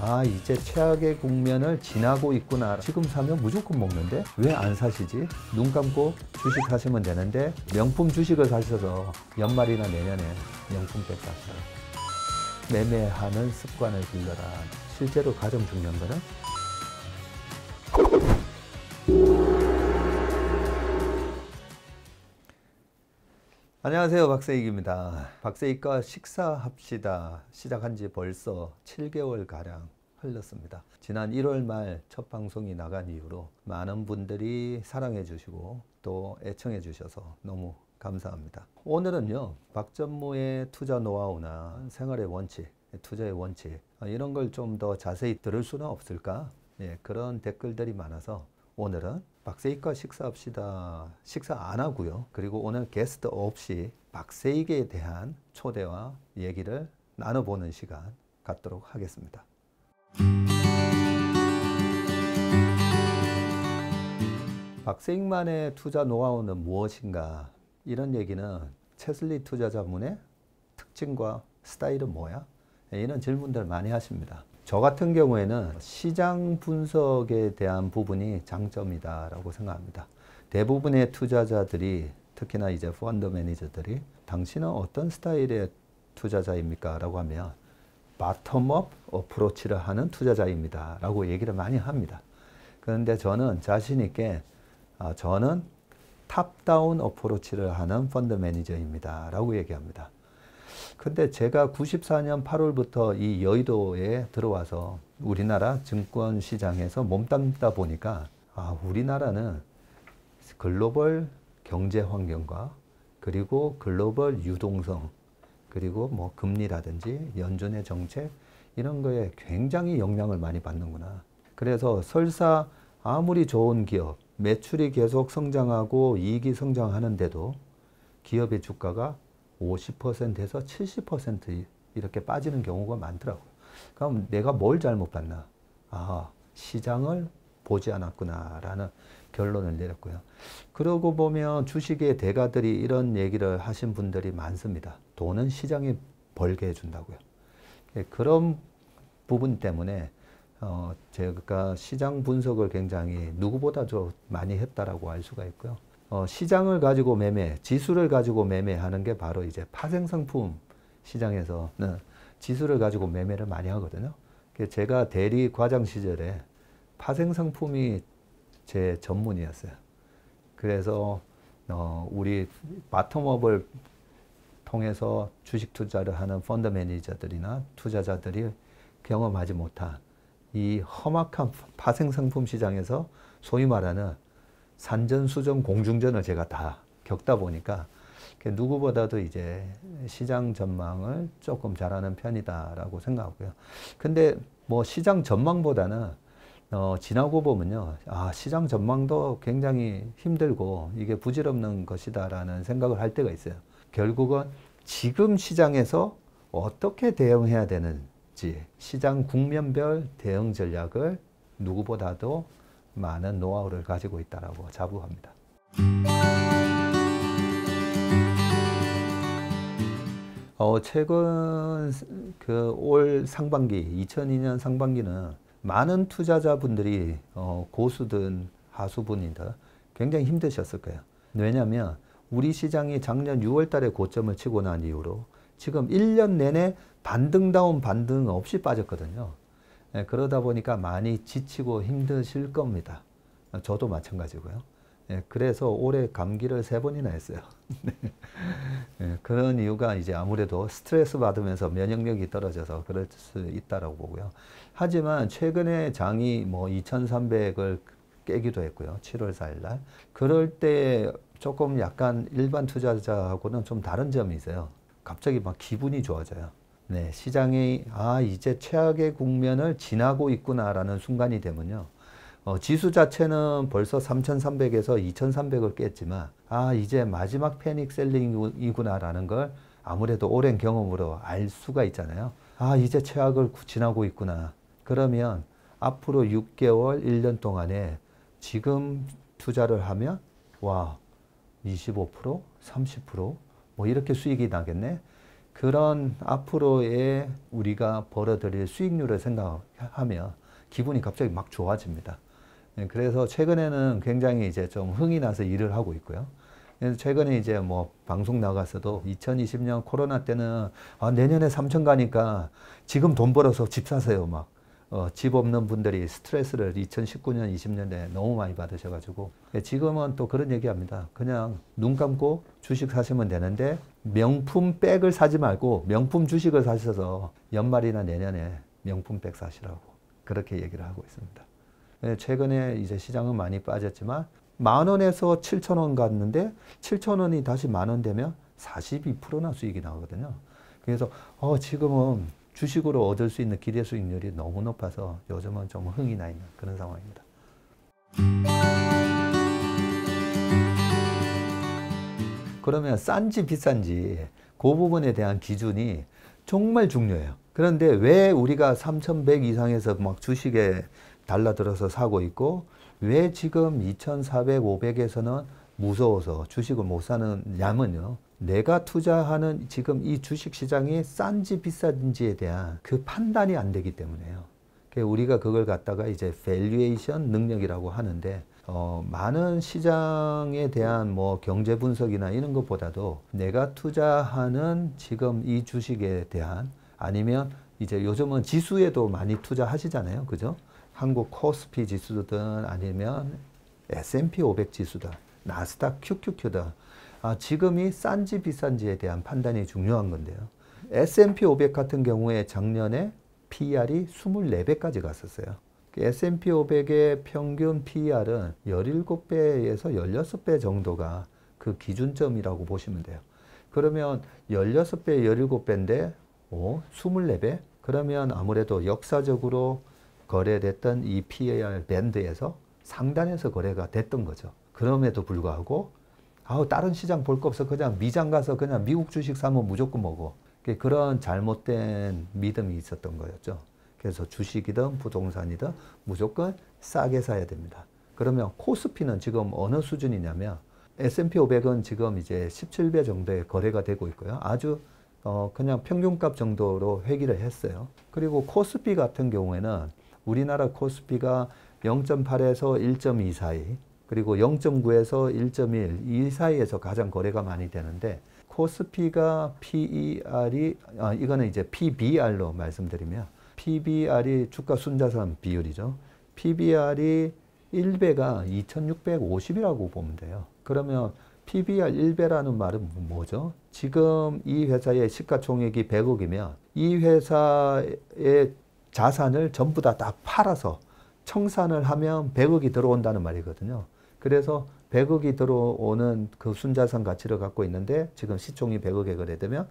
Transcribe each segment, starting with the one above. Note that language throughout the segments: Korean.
아 이제 최악의 국면을 지나고 있구나 지금 사면 무조건 먹는데 왜 안 사시지? 눈 감고 주식 사시면 되는데 명품 주식을 사셔서 연말이나 내년에 명품백 사세요 매매하는 습관을 길러라 실제로 가장 중요한 거는 안녕하세요 박세익입니다 박세익과 식사합시다 시작한 지 벌써 7개월 가량 흘렀습니다 지난 1월 말 첫 방송이 나간 이후로 많은 분들이 사랑해 주시고 또 애청해 주셔서 너무 감사합니다 오늘은요 박전무의 투자 노하우나 생활의 원칙 투자의 원칙 아, 이런 걸 좀 더 자세히 들을 수는 없을까 예, 그런 댓글들이 많아서 오늘은 박세익과 식사합시다. 식사 안 하고요. 그리고 오늘 게스트 없이 박세익에 대한 초대와 얘기를 나눠보는 시간 갖도록 하겠습니다. 박세익만의 투자 노하우는 무엇인가? 이런 얘기는 채슬리 투자자문의 특징과 스타일은 뭐야? 이런 질문들 많이 하십니다. 저 같은 경우에는 시장 분석에 대한 부분이 장점이다라고 생각합니다. 대부분의 투자자들이 특히나 이제 펀드 매니저들이 당신은 어떤 스타일의 투자자입니까? 라고 하면 바텀업 어프로치를 하는 투자자입니다. 라고 얘기를 많이 합니다. 그런데 저는 자신있게 아, 저는 탑다운 어프로치를 하는 펀드 매니저입니다. 라고 얘기합니다. 근데 제가 94년 8월부터 이 여의도에 들어와서 우리나라 증권 시장에서 몸담다 보니까 아, 우리나라는 글로벌 경제 환경과 그리고 글로벌 유동성 그리고 뭐 금리라든지 연준의 정책 이런 거에 굉장히 영향을 많이 받는구나. 그래서 설사 아무리 좋은 기업 매출이 계속 성장하고 이익이 성장하는데도 기업의 주가가 50%에서 70% 이렇게 빠지는 경우가 많더라고요. 그럼 내가 뭘 잘못 봤나? 아, 시장을 보지 않았구나라는 결론을 내렸고요. 그러고 보면 주식의 대가들이 이런 얘기를 하신 분들이 많습니다. 돈은 시장이 벌게 해준다고요. 예, 그런 부분 때문에 어, 제가 시장 분석을 굉장히 누구보다 많이 했다라고 알 수가 있고요. 어, 시장을 가지고 매매, 지수를 가지고 매매하는 게 바로 이제 파생상품 시장에서는 네, 지수를 가지고 매매를 많이 하거든요. 제가 대리 과장 시절에 파생상품이 제 전문이었어요. 그래서 어, 우리 바텀업을 통해서 주식 투자를 하는 펀드 매니저들이나 투자자들이 경험하지 못한 이 험악한 파생상품 시장에서 소위 말하는 산전, 수전, 공중전을 제가 다 겪다 보니까 누구보다도 이제 시장 전망을 조금 잘하는 편이다라고 생각하고요. 근데 뭐 시장 전망보다는 어, 지나고 보면요. 아, 시장 전망도 굉장히 힘들고 이게 부질없는 것이다라는 생각을 할 때가 있어요. 결국은 지금 시장에서 어떻게 대응해야 되는지 시장 국면별 대응 전략을 누구보다도 많은 노하우를 가지고 있다라고 자부합니다. 어, 최근 그 올 상반기 2002년 상반기는 많은 투자자분들이 어, 고수든 하수분이든 굉장히 힘드셨을 거예요. 왜냐하면 우리 시장이 작년 6월 달에 고점을 치고 난 이후로 지금 1년 내내 반등다운 반등 없이 빠졌거든요. 예, 그러다 보니까 많이 지치고 힘드실 겁니다. 어, 저도 마찬가지고요. 예, 그래서 올해 감기를 세 번이나 했어요. 네. 예, 그런 이유가 이제 아무래도 스트레스 받으면서 면역력이 떨어져서 그럴 수있다고 보고요. 하지만 최근에 장이 뭐 2,300을 깨기도 했고요. 7월 4일 날. 그럴 때 조금 약간 일반 투자자하고는 좀 다른 점이 있어요. 갑자기 막 기분이 좋아져요. 네, 시장이 아 이제 최악의 국면을 지나고 있구나라는 순간이 되면요. 어, 지수 자체는 벌써 3,300에서 2,300을 깼지만 아 이제 마지막 패닉 셀링이구나라는 걸 아무래도 오랜 경험으로 알 수가 있잖아요. 아 이제 최악을 지나고 있구나. 그러면 앞으로 6개월, 1년 동안에 지금 투자를 하면 와 25%, 30%뭐 이렇게 수익이 나겠네. 그런 앞으로의 우리가 벌어들일 수익률을 생각하면 기분이 갑자기 막 좋아집니다. 네, 그래서 최근에는 굉장히 이제 좀 흥이 나서 일을 하고 있고요. 그래서 최근에 이제 뭐 방송 나가서도 2020년 코로나 때는 아, 내년에 삼천 가니까 지금 돈 벌어서 집 사세요 막. 어, 집 없는 분들이 스트레스를 2019년, 20년에 너무 많이 받으셔가지고 네, 지금은 또 그런 얘기합니다. 그냥 눈 감고 주식 사시면 되는데 명품 백을 사지 말고 명품 주식을 사셔서 연말이나 내년에 명품 백 사시라고 그렇게 얘기를 하고 있습니다. 예, 최근에 이제 시장은 많이 빠졌지만 만 원에서 7천 원 갔는데 7천 원이 다시 만 원 되면 42%나 수익이 나거든요. 오 그래서 어 지금은 주식으로 얻을 수 있는 기대 수익률이 너무 높아서 요즘은 좀 흥이 나 있는 그런 상황입니다. 그러면 싼지 비싼지 그 부분에 대한 기준이 정말 중요해요. 그런데 왜 우리가 3,100 이상에서 막 주식에 달라들어서 사고 있고 왜 지금 2,400, 500에서는 무서워서 주식을 못 사는 양은요. 내가 투자하는 지금 이 주식 시장이 싼지 비싼지에 대한 그 판단이 안 되기 때문에요. 그러니까 우리가 그걸 갖다가 이제 밸류에이션 능력이라고 하는데 어, 많은 시장에 대한 뭐 경제 분석이나 이런 것보다도 내가 투자하는 지금 이 주식에 대한 아니면 이제 요즘은 지수에도 많이 투자하시잖아요. 그죠? 한국 코스피 지수든 아니면 S&P 500 지수든 나스닥 QQQ든 아, 지금이 싼지 비싼지에 대한 판단이 중요한 건데요. S&P 500 같은 경우에 작년에 p r 이 24배까지 갔었어요. S&P 500의 평균 PER은 17배에서 16배 정도가 그 기준점이라고 보시면 돼요. 그러면 16배, 17배인데 오, 24배? 그러면 아무래도 역사적으로 거래됐던 이 PAR 밴드에서 상단에서 거래가 됐던 거죠. 그럼에도 불구하고 아우 다른 시장 볼 거 없어 그냥 미장 가서 그냥 미국 주식 사면 무조건 먹어. 그런 잘못된 믿음이 있었던 거였죠. 그래서 주식이든 부동산이든 무조건 싸게 사야 됩니다. 그러면 코스피는 지금 어느 수준이냐면 S&P 500은 지금 이제 17배 정도의 거래가 되고 있고요. 아주 어 그냥 평균값 정도로 회귀를 했어요. 그리고 코스피 같은 경우에는 우리나라 코스피가 0.8에서 1.2 사이 그리고 0.9에서 1.1이 사이에서 가장 거래가 많이 되는데 코스피가 PER이 아 이거는 이제 PBR로 말씀드리면 PBR이 주가 순자산 비율이죠. PBR이 1배가 2650이라고 보면 돼요. 그러면 PBR 1배라는 말은 뭐, 뭐죠? 지금 이 회사의 시가총액이 100억이면 이 회사의 자산을 전부 다 다 팔아서 청산을 하면 100억이 들어온다는 말이거든요. 그래서 100억이 들어오는 그 순자산 가치를 갖고 있는데 지금 시총이 100억에 거래되면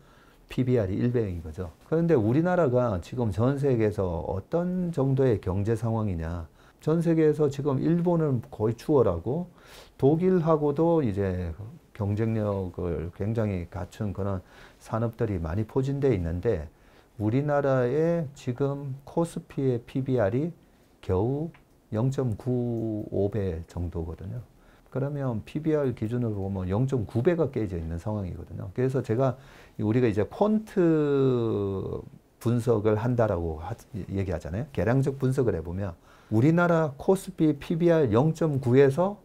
PBR이 1배인 거죠. 그런데 우리나라가 지금 전 세계에서 어떤 정도의 경제 상황이냐. 전 세계에서 지금 일본은 거의 추월하고 독일하고도 이제 경쟁력을 굉장히 갖춘 그런 산업들이 많이 포진돼 있는데 우리나라의 지금 코스피의 PBR이 겨우 0.95배 정도거든요. 그러면 PBR 기준으로 보면 0.9배가 깨져 있는 상황이거든요. 그래서 제가 우리가 이제 콘트 분석을 한다라고 하, 얘기하잖아요. 계량적 분석을 해보면 우리나라 코스피 PBR 0.9에서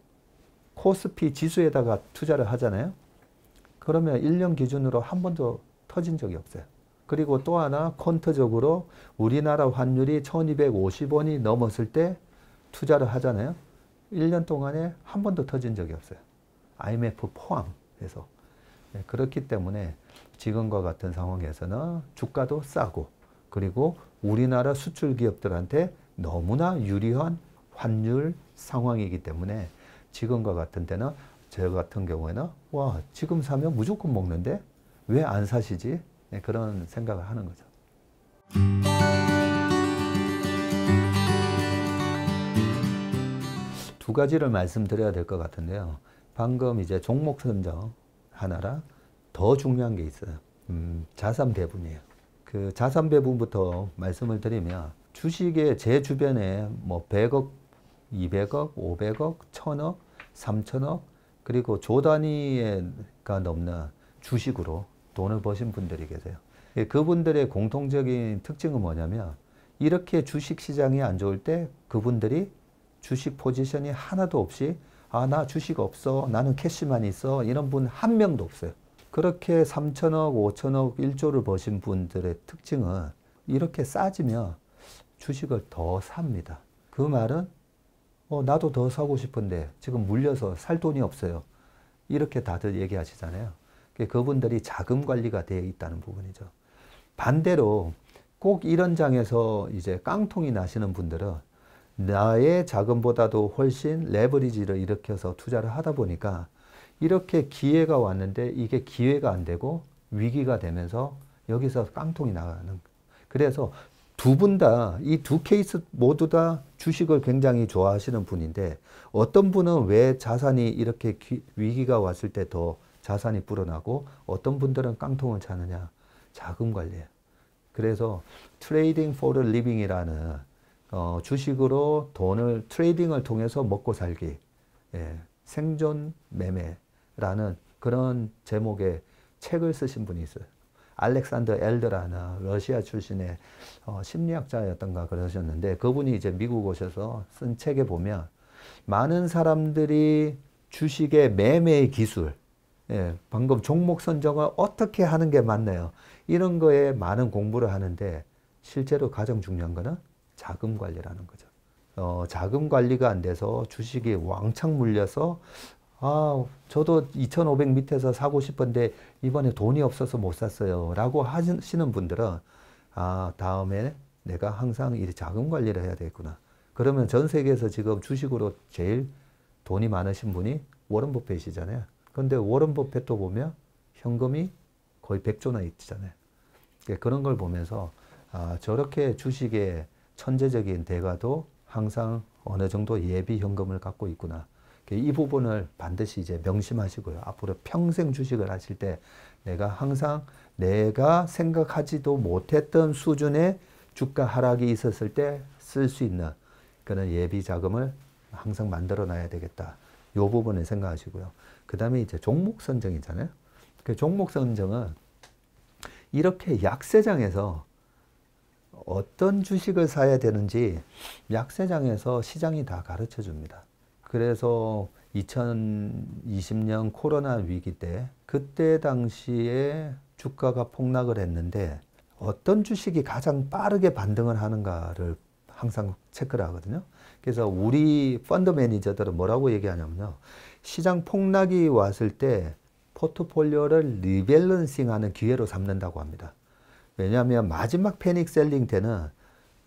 코스피 지수에다가 투자를 하잖아요. 그러면 1년 기준으로 한 번도 터진 적이 없어요. 그리고 또 하나 콘트적으로 우리나라 환율이 1250원이 넘었을 때 투자를 하잖아요. 1년 동안에 한 번도 터진 적이 없어요. IMF 포함해서. 네, 그렇기 때문에 지금과 같은 상황에서는 주가도 싸고 그리고 우리나라 수출 기업들한테 너무나 유리한 환율 상황이기 때문에 지금과 같은 때는 저 같은 경우에는 와 지금 사면 무조건 먹는데 왜 안 사시지? 네, 그런 생각을 하는 거죠. 두 가지를 말씀드려야 될 것 같은데요. 방금 이제 종목 선정 하나랑 더 중요한 게 있어요. 음, 자산 배분이에요. 그 자산 배분부터 말씀을 드리면 주식의 제 주변에 뭐 100억, 200억, 500억, 1000억, 3000억 그리고 조 단위가 넘는 주식으로 돈을 버신 분들이 계세요. 예, 그분들의 공통적인 특징은 뭐냐면 이렇게 주식 시장이 안 좋을 때 그분들이 주식 포지션이 하나도 없이 아, 나 주식 없어. 나는 캐시만 있어. 이런 분 한 명도 없어요. 그렇게 3천억, 5천억, 1조를 버신 분들의 특징은 이렇게 싸지면 주식을 더 삽니다. 그 말은 어, 나도 더 사고 싶은데 지금 물려서 살 돈이 없어요. 이렇게 다들 얘기하시잖아요. 그분들이 자금 관리가 되어 있다는 부분이죠. 반대로 꼭 이런 장에서 이제 깡통이 나시는 분들은 나의 자금보다도 훨씬 레버리지를 일으켜서 투자를 하다 보니까 이렇게 기회가 왔는데 이게 기회가 안 되고 위기가 되면서 여기서 깡통이 나가는. 그래서 두 분 다 이 두 케이스 모두 다 주식을 굉장히 좋아하시는 분인데 어떤 분은 왜 자산이 이렇게 기, 위기가 왔을 때 더 자산이 불어나고 어떤 분들은 깡통을 차느냐. 자금 관리예 그래서 트레이딩 포르 리빙이라는 어, 주식으로 돈을 트레이딩을 통해서 먹고 살기 예, 생존 매매라는 그런 제목의 책을 쓰신 분이 있어요. 알렉산더 엘드라는 러시아 출신의 어, 심리학자였던가 그러셨는데 그분이 이제 미국 오셔서 쓴 책에 보면 많은 사람들이 주식의 매매의 기술, 예, 방금 종목 선정을 어떻게 하는 게 맞나요? 이런 거에 많은 공부를 하는데 실제로 가장 중요한 거는 자금 관리라는 거죠. 어, 자금 관리가 안 돼서 주식이 왕창 물려서 아, 저도 2,500 밑에서 사고 싶은데 이번에 돈이 없어서 못 샀어요. 라고 하시는 분들은 아, 다음에 내가 항상 이 자금 관리를 해야 되겠구나. 그러면 전 세계에서 지금 주식으로 제일 돈이 많으신 분이 워런 버핏이잖아요. 근데 워런 버핏도 보면 현금이 거의 100조나 있잖아요. 그러니까 그런 걸 보면서 아, 저렇게 주식에 천재적인 대가도 항상 어느 정도 예비 현금을 갖고 있구나. 그러니까 이 부분을 반드시 이제 명심하시고요. 앞으로 평생 주식을 하실 때 내가 항상 내가 생각하지도 못했던 수준의 주가 하락이 있었을 때 쓸 수 있는 그런 예비 자금을 항상 만들어 놔야 되겠다. 요 부분을 생각하시고요. 그 다음에 이제 종목 선정이잖아요. 그 종목 선정은 이렇게 약세장에서 어떤 주식을 사야 되는지 약세장에서 시장이 다 가르쳐 줍니다. 그래서 2020년 코로나 위기 때 그때 당시에 주가가 폭락을 했는데 어떤 주식이 가장 빠르게 반등을 하는가를 항상 체크를 하거든요. 그래서 우리 펀드 매니저들은 뭐라고 얘기하냐면요. 시장 폭락이 왔을 때 포트폴리오를 리밸런싱 하는 기회로 삼는다고 합니다. 왜냐하면 마지막 패닉 셀링 때는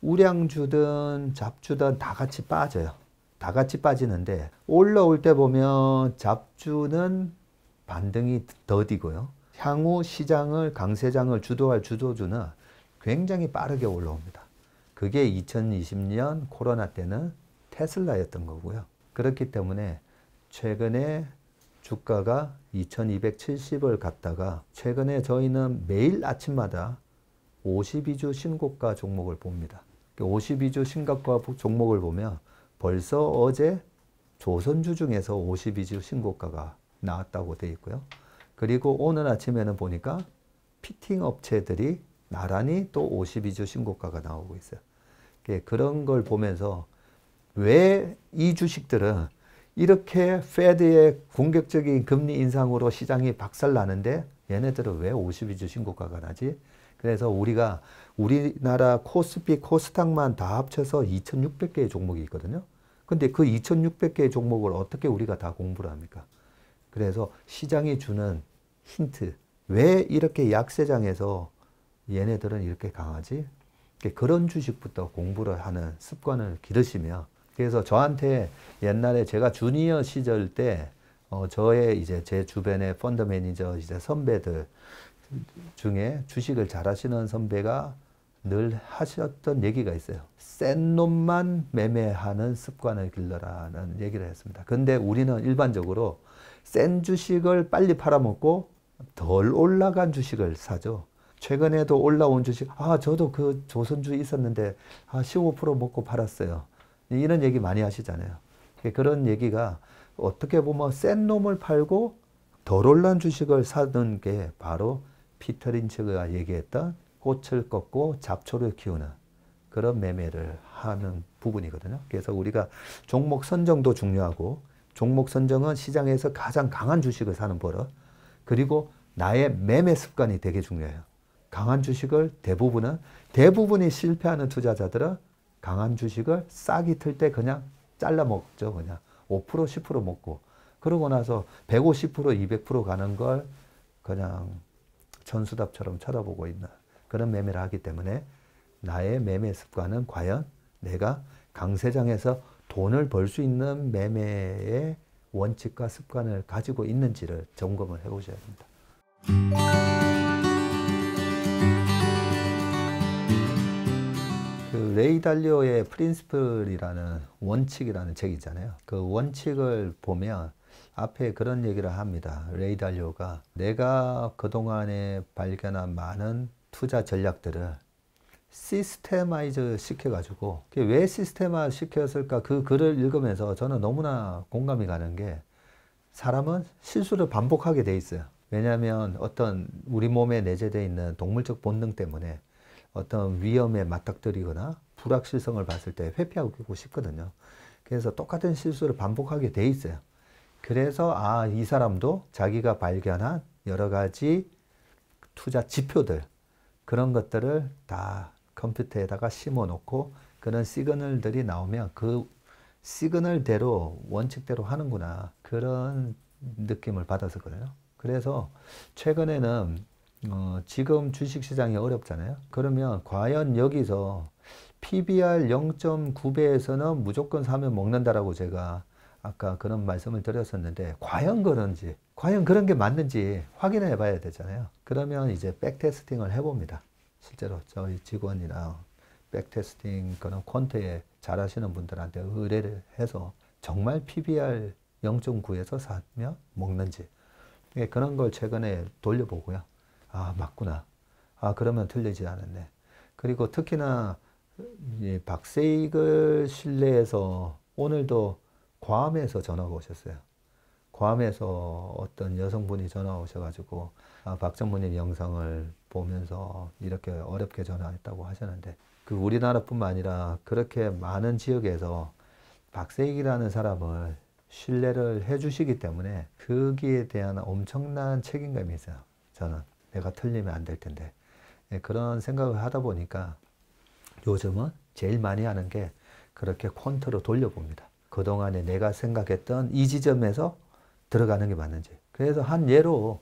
우량주든 잡주든 다 같이 빠져요. 다 같이 빠지는데 올라올 때 보면 잡주는 반등이 더디고요. 향후 시장을 강세장을 주도할 주도주는 굉장히 빠르게 올라옵니다. 그게 2020년 코로나 때는 테슬라였던 거고요. 그렇기 때문에 최근에 주가가 2270을 갔다가 최근에 저희는 매일 아침마다 52주 신고가 종목을 봅니다. 52주 그러니까 신고가 종목을 보면 벌써 어제 조선주 중에서 52주 신고가가 나왔다고 되어 있고요. 그리고 오늘 아침에는 보니까 피팅 업체들이 나란히 또 52주 신고가가 나오고 있어요. 예, 그런 걸 보면서 왜 이 주식들은 이렇게 페드의 공격적인 금리 인상으로 시장이 박살나는데 얘네들은 왜 52주 신고가가 나지? 그래서 우리가 우리나라 코스피 코스닥만 다 합쳐서 2,600개의 종목이 있거든요. 근데 그 2,600개의 종목을 어떻게 우리가 다 공부를 합니까? 그래서 시장이 주는 힌트. 왜 이렇게 약세장에서 얘네들은 이렇게 강하지? 그런 주식부터 공부를 하는 습관을 기르시며 그래서 저한테 옛날에 제가 주니어 시절 때 어, 저의 이제 제 주변의 펀드 매니저 이제 선배들 중에 주식을 잘하시는 선배가 늘 하셨던 얘기가 있어요. 센 놈만 매매하는 습관을 길러라는 얘기를 했습니다. 근데 우리는 일반적으로 센 주식을 빨리 팔아먹고 덜 올라간 주식을 사죠. 최근에도 올라온 주식, 아, 저도 그 조선주 있었는데, 아, 15% 먹고 팔았어요. 이런 얘기 많이 하시잖아요. 그러니까 그런 얘기가 어떻게 보면 센 놈을 팔고 덜 올란 주식을 사는 게 바로 피터린체가 얘기했던 꽃을 꺾고 잡초를 키우는 그런 매매를 하는 부분이거든요. 그래서 우리가 종목 선정도 중요하고 종목 선정은 시장에서 가장 강한 주식을 사는 버릇 그리고 나의 매매 습관이 되게 중요해요. 강한 주식을 대부분은 대부분이 실패하는 투자자들은 강한 주식을 싹이 틀 때 그냥 잘라 먹죠. 그냥 5% 10% 먹고 그러고 나서 150% 200% 가는 걸 그냥 전수답처럼 쳐다보고 있는 그런 매매를 하기 때문에 나의 매매 습관은 과연 내가 강세장에서 돈을 벌 수 있는 매매의 원칙과 습관을 가지고 있는지를 점검을 해 보셔야 합니다그 레이 달리오의 프린스플이라는 원칙이라는 책이 잖아요그 원칙을 보면 앞에 그런 얘기를 합니다. 레이달료가 내가 그동안에 발견한 많은 투자 전략들을 시스템화이즈 시켜가지고 왜 시스템화 시켰을까 그 글을 읽으면서 저는 너무나 공감이 가는 게 사람은 실수를 반복하게 돼 있어요. 왜냐하면 어떤 우리 몸에 내재되어 있는 동물적 본능 때문에 어떤 위험에 맞닥뜨리거나 불확실성을 봤을 때 회피하고 싶거든요. 그래서 똑같은 실수를 반복하게 돼 있어요. 그래서 아, 이 사람도 자기가 발견한 여러 가지 투자 지표들 그런 것들을 다 컴퓨터에다가 심어 놓고 그런 시그널들이 나오면 그 시그널대로 원칙대로 하는구나 그런 느낌을 받았었거든요. 그래서 최근에는 어, 지금 주식시장이 어렵잖아요. 그러면 과연 여기서 PBR 0.9배에서는 무조건 사면 먹는다라고 제가 아까 그런 말씀을 드렸었는데 과연 그런지 과연 그런 게 맞는지 확인해 봐야 되잖아요. 그러면 이제 백테스팅을 해봅니다. 실제로 저희 직원이나 백테스팅 그런 콘테에 잘 하시는 분들한테 의뢰를 해서 정말 PBR 0.9에서 사면 먹는지 예, 그런 걸 최근에 돌려보고요. 아 맞구나. 아 그러면 틀리지 않았네. 그리고 특히나 박세익을 실내에서 오늘도 괌에서 전화가 오셨어요. 괌에서 어떤 여성분이 전화 오셔가지고 아, 박정무님 영상을 보면서 이렇게 어렵게 전화했다고 하셨는데 그 우리나라뿐만 아니라 그렇게 많은 지역에서 박세익이라는 사람을 신뢰를 해주시기 때문에 거기에 대한 엄청난 책임감이 있어요. 저는 내가 틀리면 안 될 텐데 예, 그런 생각을 하다 보니까 요즘은 제일 많이 하는 게 그렇게 콘트로 돌려봅니다. 그동안에 내가 생각했던 이 지점에서 들어가는 게 맞는지. 그래서 한 예로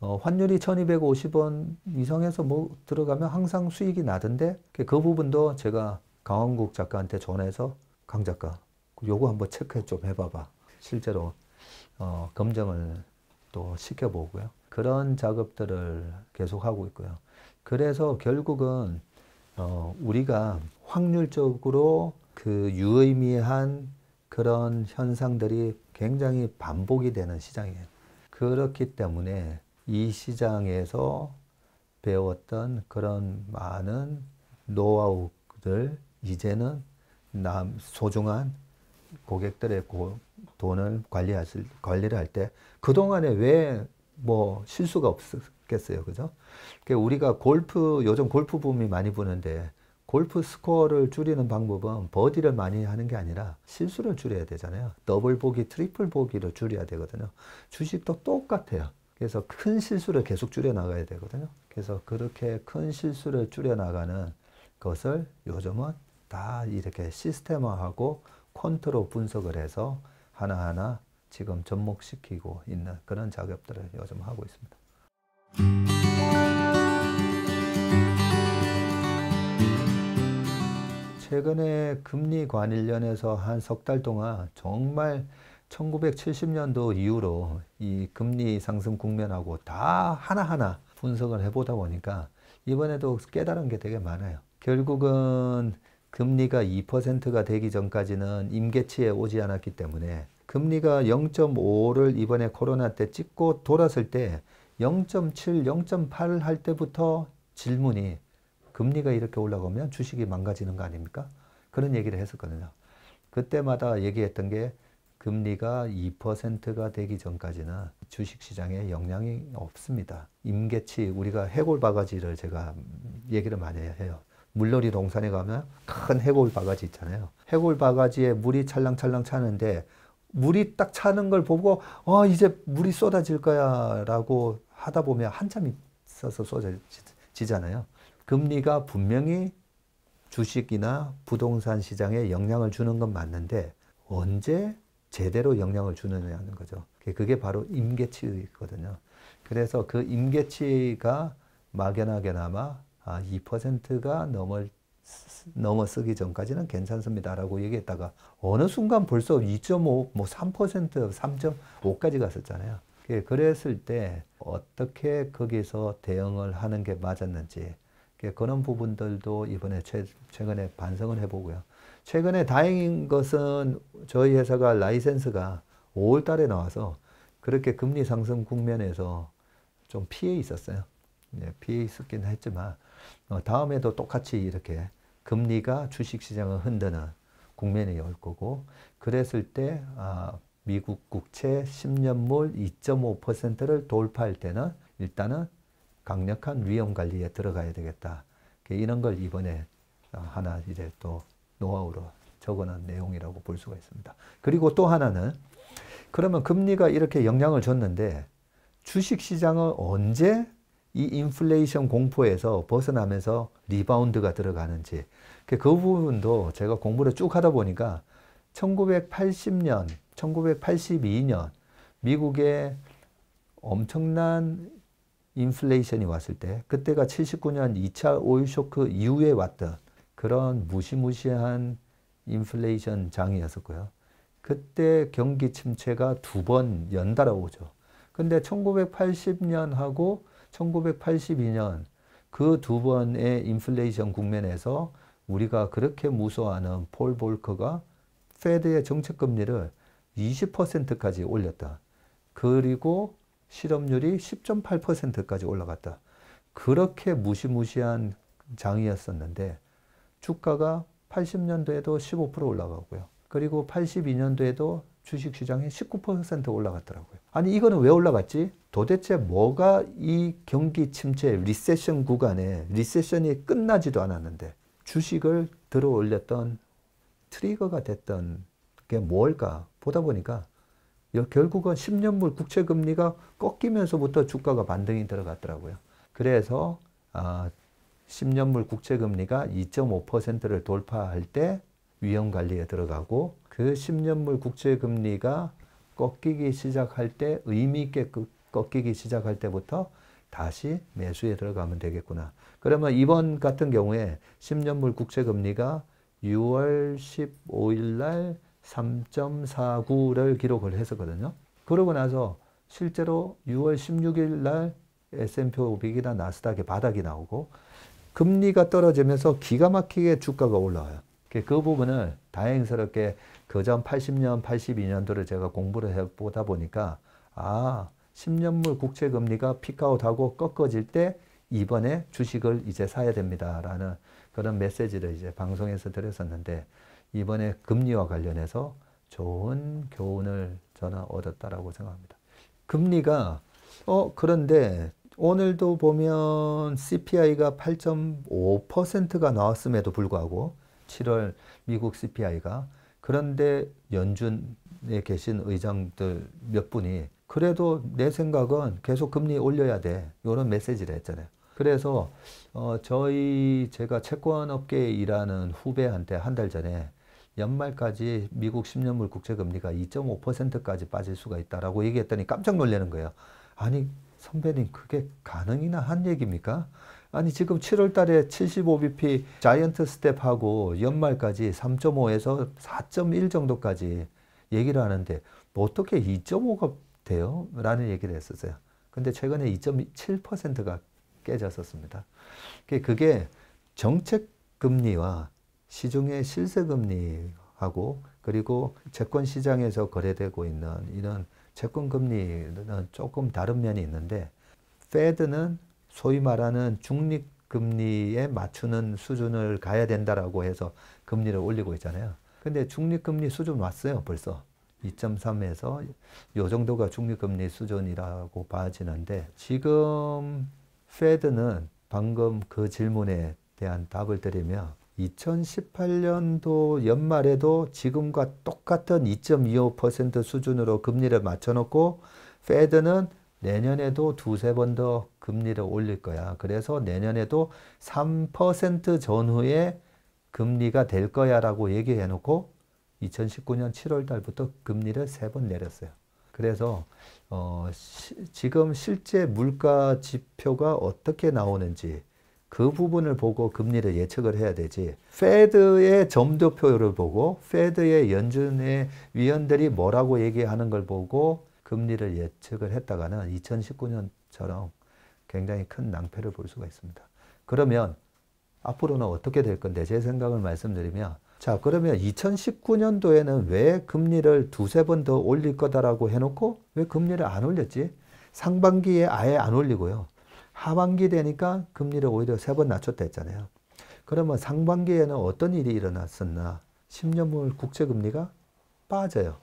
어, 환율이 1250원 이상에서 뭐 들어가면 항상 수익이 나던데 그 부분도 제가 강원국 작가한테 전해서 강 작가 요거 한번 체크 좀 해봐봐. 실제로 어, 검증을 또 시켜보고요. 그런 작업들을 계속하고 있고요. 그래서 결국은 어, 우리가 확률적으로 그 유의미한 그런 현상들이 굉장히 반복이 되는 시장이에요. 그렇기 때문에 이 시장에서 배웠던 그런 많은 노하우들 이제는 남 소중한 고객들의 고, 돈을 관리할 관리를 할 때 그동안에 왜 뭐 실수가 없었겠어요. 그죠? 그러니까 우리가 골프 요즘 골프 붐이 많이 부는데 골프 스코어를 줄이는 방법은 버디를 많이 하는 게 아니라 실수를 줄여야 되잖아요. 더블 보기, 트리플 보기로 줄여야 되거든요. 주식도 똑같아요. 그래서 큰 실수를 계속 줄여나가야 되거든요. 그래서 그렇게 큰 실수를 줄여나가는 것을 요즘은 다 이렇게 시스템화하고 컨트롤 분석을 해서 하나하나 지금 접목시키고 있는 그런 작업들을 요즘 하고 있습니다. 최근에 금리 관련해서 한 석 달 동안 정말 1970년도 이후로 이 금리 상승 국면하고 다 하나하나 분석을 해보다 보니까 이번에도 깨달은 게 되게 많아요. 결국은 금리가 2%가 되기 전까지는 임계치에 오지 않았기 때문에 금리가 0.5를 이번에 코로나 때 찍고 돌았을 때 0.7, 0.8할 때부터 질문이 금리가 이렇게 올라가면 주식이 망가지는 거 아닙니까? 그런 얘기를 했었거든요. 그때마다 얘기했던 게 금리가 2%가 되기 전까지는 주식시장에 영향이 없습니다. 임계치, 우리가 해골 바가지를 제가 얘기를 많이 해요. 물놀이 동산에 가면 큰 해골 바가지 있잖아요. 해골 바가지에 물이 찰랑찰랑 차는데 물이 딱 차는 걸 보고 어 이제 물이 쏟아질 거야 라고 하다 보면 한참 있어서 쏟아지잖아요. 금리가 분명히 주식이나 부동산 시장에 영향을 주는 건 맞는데 언제 제대로 영향을 주느냐는 거죠. 그게 바로 임계치거든요. 그래서 그 임계치가 막연하게나마 아, 2%가 넘을 넘어쓰기 전까지는 괜찮습니다라고 얘기했다가 어느 순간 벌써 2.5, 뭐 3%, 3.5까지 갔었잖아요. 예, 그랬을 때 어떻게 거기서 대응을 하는 게 맞았는지 예, 그런 부분들도 이번에 최, 최근에 반성을 해보고요. 최근에 다행인 것은 저희 회사가 라이센스가 5월 달에 나와서 그렇게 금리 상승 국면에서 좀 피해 있었어요. 예, 피해 있었긴 했지만 어, 다음에도 똑같이 이렇게 금리가 주식시장을 흔드는 국면이 올 거고 그랬을 때 아, 미국 국채 10년물 2.5%를 돌파할 때는 일단은 강력한 위험 관리에 들어가야 되겠다. 이런 걸 이번에 아, 하나 이제 또 노하우로 적어놓은 내용이라고 볼 수가 있습니다. 그리고 또 하나는 그러면 금리가 이렇게 영향을 줬는데 주식시장은 언제 이 인플레이션 공포에서 벗어나면서 리바운드가 들어가는지 그, 그 부분도 제가 공부를 쭉 하다 보니까 1980년, 1982년 미국의 엄청난 인플레이션이 왔을 때 그때가 79년 2차 오일 쇼크 이후에 왔던 그런 무시무시한 인플레이션 장이었었고요. 그때 경기 침체가 두 번 연달아 오죠. 근데 1980년하고 1982년 그 두 번의 인플레이션 국면에서 우리가 그렇게 무서워하는 폴 볼커가 페드의 정책 금리를 20%까지 올렸다. 그리고 실업률이 10.8%까지 올라갔다. 그렇게 무시무시한 장이었었는데 주가가 80년도에도 15% 올라가고요. 그리고 82년도에도 주식시장이 19% 올라갔더라고요. 아니 이거는 왜 올라갔지? 도대체 뭐가 이 경기 침체 리세션 구간에 리세션이 끝나지도 않았는데 주식을 들어 올렸던 트리거가 됐던 게 뭘까 보다 보니까 결국은 10년물 국채 금리가 꺾이면서부터 주가가 반등이 들어갔더라고요. 그래서 아, 10년물 국채 금리가 2.5%를 돌파할 때 위험 관리에 들어가고 그 10년물 국채 금리가 꺾이기 시작할 때 의미 있게 꺾이기 시작할 때부터 다시 매수에 들어가면 되겠구나. 그러면 이번 같은 경우에 10년물 국채 금리가 6월 15일 날 3.49를 기록을 했었거든요. 그러고 나서 실제로 6월 16일 날 S&P 500이나 나스닥의 바닥이 나오고 금리가 떨어지면서 기가 막히게 주가가 올라와요. 그러니까 그 부분을 다행스럽게 그 전 80년, 82년도를 제가 공부를 해보다 보니까 아, 10년물 국채 금리가 픽카아웃하고 꺾어질 때 이번에 주식을 이제 사야 됩니다라는 그런 메시지를 이제 방송에서 드렸었는데 이번에 금리와 관련해서 좋은 교훈을 전하 얻었다라고 생각합니다. 금리가 어 그런데 오늘도 보면 CPI가 8.5%가 나왔음에도 불구하고 7월 미국 CPI가 그런데 연준에 계신 의장들 몇 분이 그래도 내 생각은 계속 금리 올려야 돼 이런 메시지를 했잖아요. 그래서 어, 저희 제가 채권 업계에 일하는 후배한테 한 달 전에 연말까지 미국 10년물 국채 금리가 2.5%까지 빠질 수가 있다라고 얘기했더니 깜짝 놀라는 거예요. 아니 선배님 그게 가능이나 한 얘기입니까? 아니 지금 7월 달에 75bp 자이언트 스텝하고 연말까지 3.5에서 4.1 정도까지 얘기를 하는데 뭐 어떻게 2.5가 돼요? 라는 얘기를 했었어요. 근데 최근에 2.7%가 깨졌었습니다. 그게 정책 금리와 시중의 실세 금리하고 그리고 채권 시장에서 거래되고 있는 이런 채권 금리는 조금 다른 면이 있는데 페드는 소위 말하는 중립 금리에 맞추는 수준을 가야 된다라고 해서 금리를 올리고 있잖아요. 근데 중립 금리 수준 왔어요, 벌써. 2.3에서 요 정도가 중립 금리 수준이라고 봐지는데 지금 페드는 방금 그 질문에 대한 답을 드리면 2018년도 연말에도 지금과 똑같은 2.25% 수준으로 금리를 맞춰놓고 페드는 내년에도 두세 번 더 금리를 올릴 거야. 그래서 내년에도 3% 전후에 금리가 될 거야 라고 얘기해 놓고 2019년 7월 달부터 금리를 세 번 내렸어요. 그래서 어, 시, 지금 실제 물가 지표가 어떻게 나오는지 그 부분을 보고 금리를 예측을 해야 되지. 페드의 점도표를 보고 페드의 연준의 위원들이 뭐라고 얘기하는 걸 보고 금리를 예측을 했다가는 2019년처럼 굉장히 큰 낭패를 볼 수가 있습니다. 그러면 앞으로는 어떻게 될 건데 제 생각을 말씀드리면 자 그러면 2019년도에는 왜 금리를 두세 번 더 올릴 거다라고 해놓고 왜 금리를 안 올렸지? 상반기에 아예 안 올리고요. 하반기 되니까 금리를 오히려 세 번 낮췄다 했잖아요. 그러면 상반기에는 어떤 일이 일어났었나? 10년물 국채금리가 빠져요.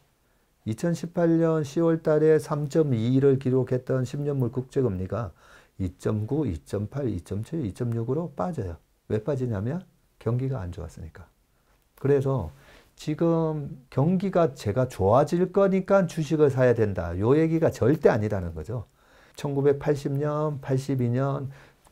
2018년 10월 달에 3.2를 기록했던 10년물 국채금리가 2.9, 2.8, 2.7, 2.6으로 빠져요. 왜 빠지냐면 경기가 안 좋았으니까. 그래서 지금 경기가 제가 좋아질 거니까 주식을 사야 된다. 요 얘기가 절대 아니라는 거죠. 1980년, 82년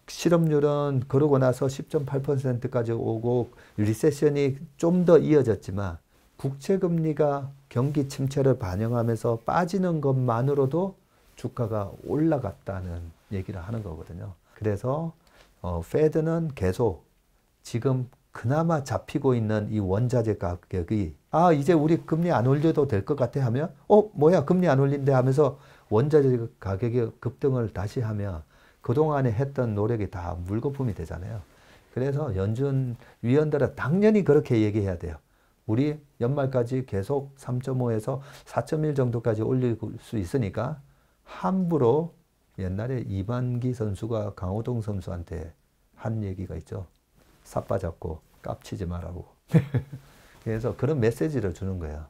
실업률은 그러고 나서 10.8%까지 오고 리세션이 좀 더 이어졌지만 국채금리가 경기 침체를 반영하면서 빠지는 것만으로도 주가가 올라갔다는 얘기를 하는 거거든요. 그래서 어, 페드는 계속 지금 그나마 잡히고 있는 이 원자재 가격이 아 이제 우리 금리 안 올려도 될 것 같아 하면 어 뭐야 금리 안 올린대 하면서 원자재 가격의 급등을 다시 하면 그동안에 했던 노력이 다 물거품이 되잖아요. 그래서 연준 위원들은 당연히 그렇게 얘기해야 돼요. 우리 연말까지 계속 3.5에서 4.1 정도까지 올릴 수 있으니까 함부로 옛날에 이반기 선수가 강호동 선수한테 한 얘기가 있죠. 삿빠잡고 깝치지 말라고. 그래서 그런 메시지를 주는 거예요.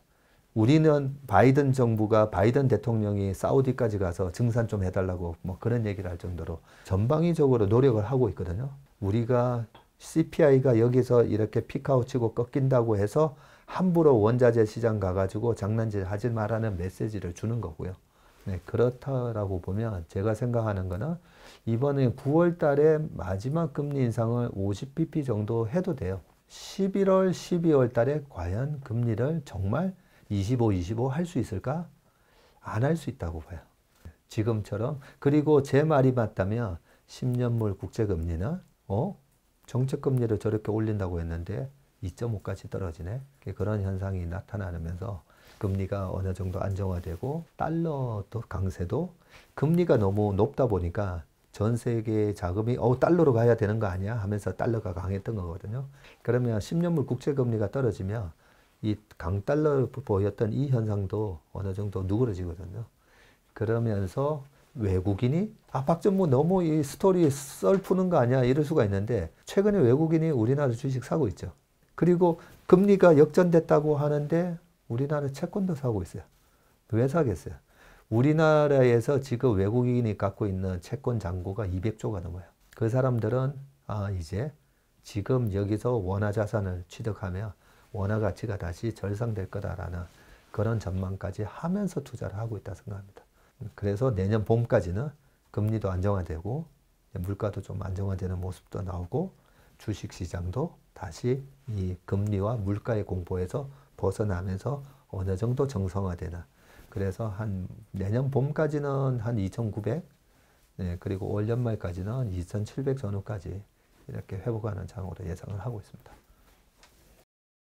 우리는 바이든 정부가 바이든 대통령이 사우디까지 가서 증산 좀 해달라고 뭐 그런 얘기를 할 정도로 전방위적으로 노력을 하고 있거든요. 우리가 CPI가 여기서 이렇게 피카우 치고 꺾인다고 해서 함부로 원자재 시장 가가지고 장난질 하지 말라는 메시지를 주는 거고요. 네, 그렇다라고 보면 제가 생각하는 거는 이번에 9월 달에 마지막 금리 인상을 5 0 p p 정도 해도 돼요. 11월, 12월 달에 과연 금리를 정말 25, 25 할 수 있을까? 안 할 수 있다고 봐요. 지금처럼. 그리고 제 말이 맞다면 10년물 국제금리는 어? 정책금리를 저렇게 올린다고 했는데 2.5까지 떨어지네. 그런 현상이 나타나면서 금리가 어느 정도 안정화되고 달러도 강세도 금리가 너무 높다 보니까 전 세계의 자금이 어 달러로 가야 되는 거 아니야 하면서 달러가 강했던 거거든요. 그러면 10년물 국채 금리가 떨어지면 이 강달러 를 보였던 이 현상도 어느 정도 누그러지거든요. 그러면서 외국인이 아 박정무 너무 이 스토리 썰 푸는 거 아니야 이럴 수가 있는데 최근에 외국인이 우리나라 주식 사고 있죠. 그리고 금리가 역전됐다고 하는데 우리나라 채권도 사고 있어요. 왜 사겠어요? 우리나라에서 지금 외국인이 갖고 있는 채권 잔고가 200조가 넘어요. 그 사람들은 아 이제 지금 여기서 원화 자산을 취득하며 원화 가치가 다시 절상될 거다라는 그런 전망까지 하면서 투자를 하고 있다 생각합니다. 그래서 내년 봄까지는 금리도 안정화되고 물가도 좀 안정화되는 모습도 나오고 주식 시장도 다시 이 금리와 물가의 공포에서 벗어나면서 어느 정도 정상화되는 그래서 한 내년 봄까지는 한 2,900, 네, 그리고 올 연말까지는 2,700 전후까지 이렇게 회복하는 장으로 예상을 하고 있습니다.